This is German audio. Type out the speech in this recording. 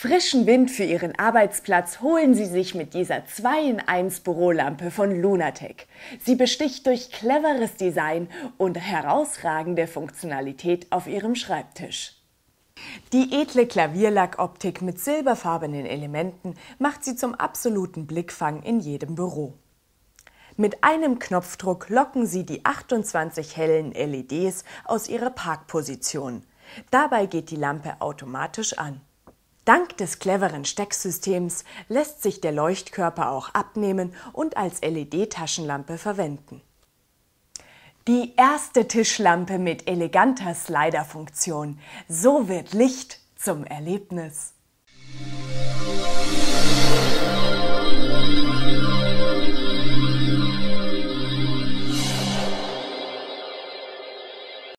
Frischen Wind für Ihren Arbeitsplatz holen Sie sich mit dieser 2 in 1 Bürolampe von Lunatec. Sie besticht durch cleveres Design und herausragende Funktionalität auf Ihrem Schreibtisch. Die edle Klavierlackoptik mit silberfarbenen Elementen macht sie zum absoluten Blickfang in jedem Büro. Mit einem Knopfdruck locken Sie die 28 hellen LEDs aus ihrer Parkposition. Dabei geht die Lampe automatisch an. Dank des cleveren Stecksystems lässt sich der Leuchtkörper auch abnehmen und als LED-Taschenlampe verwenden. Die erste Tischlampe mit eleganter Slider-Funktion. So wird Licht zum Erlebnis.